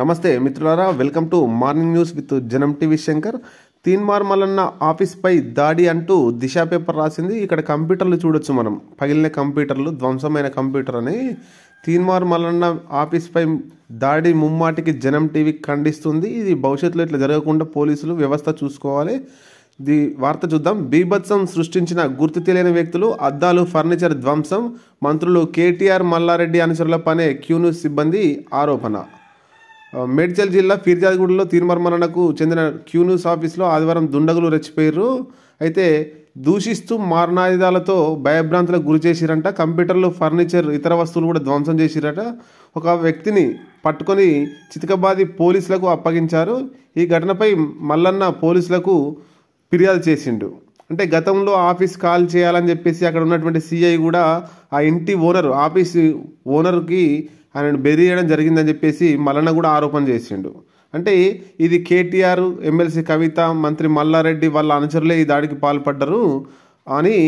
నమస్తే మిత్రులారా welcome to morning news with Janam TV Shankar Teenmar Mallanna ఆఫీస్పై దాడి అంటూ దిశ పేపర్ రాసింది ఇక్కడ కంప్యూటర్లు చూడొచ్చు మనం పగిలిన కంప్యూటర్లు ధ్వంసమైన కంప్యూటర్ అని తీన్మార్ ఆఫీస్ ఆఫీస్పై దాడి ముమ్మాటికి జనం టీవీ ఖండిస్తుంది ఇది భవిష్యత్తులో ఇట్లా జరగకుండా పోలీసులు వ్యవస్థ చూసుకోవాలి ది వార్త చూద్దాం బీభత్సం సృష్టించిన గుర్తు తెలియని వ్యక్తులు అద్దాలు ఫర్నిచర్ ధ్వంసం మంత్రులు కేటీఆర్ మల్లారెడ్డి అనుచరుల పనే క్యూను సిబ్బంది ఆరోపణ మేడ్చల్ జిల్లా ఫిర్యాదుగూడలో తీర్మర్మరణకు చెందిన క్యూ న్యూస్ ఆఫీస్లో ఆదివారం దుండగులు రెచ్చిపోయారు అయితే దూషిస్తూ మారణాయుధాలతో భయభ్రాంతులకు గురి చేసిరంట కంప్యూటర్లు ఫర్నిచర్ ఇతర వస్తువులు కూడా ధ్వంసం చేసిరట ఒక వ్యక్తిని పట్టుకొని చితకబాది పోలీసులకు అప్పగించారు ఈ ఘటనపై మల్లన్న పోలీసులకు ఫిర్యాదు చేసిండు అంటే గతంలో ఆఫీస్ కాల్ చేయాలని చెప్పేసి అక్కడ ఉన్నటువంటి సిఐ కూడా ఆ ఇంటి ఓనర్ ఆఫీస్ ఓనర్కి ఆయనను చేయడం జరిగిందని చెప్పేసి మల్లన్న కూడా ఆరోపణ చేసిండు అంటే ఇది కేటీఆర్ ఎమ్మెల్సీ కవిత మంత్రి మల్లారెడ్డి వాళ్ళ అనుచరులే ఈ దాడికి పాల్పడ్డరు అని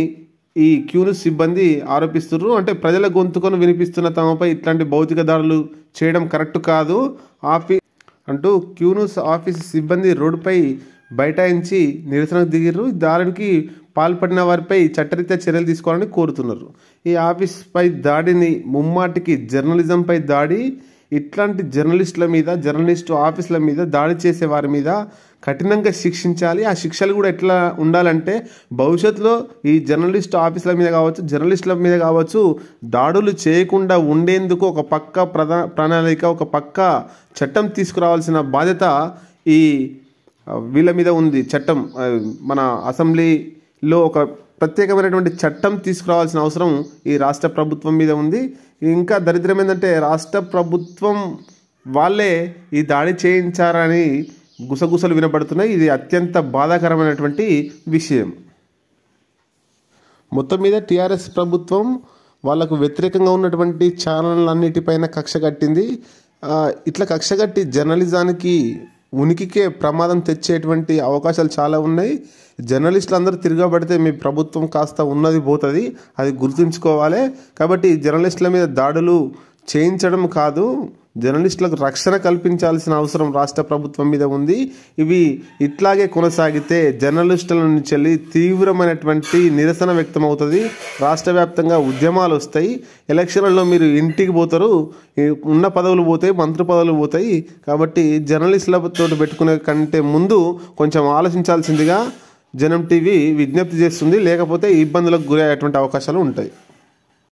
ఈ క్యూను సిబ్బంది ఆరోపిస్తున్నారు అంటే ప్రజల గొంతుకొని వినిపిస్తున్న తమపై ఇట్లాంటి భౌతిక దాడులు చేయడం కరెక్ట్ కాదు ఆఫీ అంటూ క్యూనూస్ ఆఫీస్ సిబ్బంది రోడ్డుపై బైఠాయించి నిరసనకు దిగిర్రు దారునికి పాల్పడిన వారిపై చట్టరీత్యా చర్యలు తీసుకోవాలని కోరుతున్నారు ఈ ఆఫీస్పై దాడిని ముమ్మాటికి జర్నలిజంపై దాడి ఇట్లాంటి జర్నలిస్టుల మీద జర్నలిస్టు ఆఫీసుల మీద దాడి చేసే వారి మీద కఠినంగా శిక్షించాలి ఆ శిక్షలు కూడా ఎట్లా ఉండాలంటే భవిష్యత్తులో ఈ జర్నలిస్ట్ ఆఫీసుల మీద కావచ్చు జర్నలిస్టుల మీద కావచ్చు దాడులు చేయకుండా ఉండేందుకు ఒక పక్క ప్రధా ప్రణాళిక ఒక పక్క చట్టం తీసుకురావాల్సిన బాధ్యత ఈ వీళ్ళ మీద ఉంది చట్టం మన అసెంబ్లీలో ఒక ప్రత్యేకమైనటువంటి చట్టం తీసుకురావాల్సిన అవసరం ఈ రాష్ట్ర ప్రభుత్వం మీద ఉంది ఇంకా దరిద్రం ఏంటంటే రాష్ట్ర ప్రభుత్వం వాళ్ళే ఈ దాడి చేయించారని గుసగుసలు వినబడుతున్నాయి ఇది అత్యంత బాధాకరమైనటువంటి విషయం మొత్తం మీద టీఆర్ఎస్ ప్రభుత్వం వాళ్ళకు వ్యతిరేకంగా ఉన్నటువంటి ఛానళ్ళన్నిటిపైన కక్ష కట్టింది ఇట్లా కక్ష కట్టి జర్నలిజానికి ఉనికికే ప్రమాదం తెచ్చేటువంటి అవకాశాలు చాలా ఉన్నాయి జర్నలిస్టులు అందరూ తిరగబడితే మీ ప్రభుత్వం కాస్త ఉన్నది పోతుంది అది గుర్తుంచుకోవాలి కాబట్టి జర్నలిస్టుల మీద దాడులు చేయించడం కాదు జర్నలిస్టులకు రక్షణ కల్పించాల్సిన అవసరం రాష్ట్ర ప్రభుత్వం మీద ఉంది ఇవి ఇట్లాగే కొనసాగితే జర్నలిస్టుల నుంచి వెళ్ళి తీవ్రమైనటువంటి నిరసన వ్యక్తమవుతుంది రాష్ట్ర వ్యాప్తంగా ఉద్యమాలు వస్తాయి ఎలక్షన్లలో మీరు ఇంటికి పోతారు ఉన్న పదవులు పోతాయి మంత్రి పదవులు పోతాయి కాబట్టి జర్నలిస్టులతో పెట్టుకునే కంటే ముందు కొంచెం ఆలోచించాల్సిందిగా జనం టీవీ విజ్ఞప్తి చేస్తుంది లేకపోతే ఇబ్బందులకు గురయ్యేటువంటి అవకాశాలు ఉంటాయి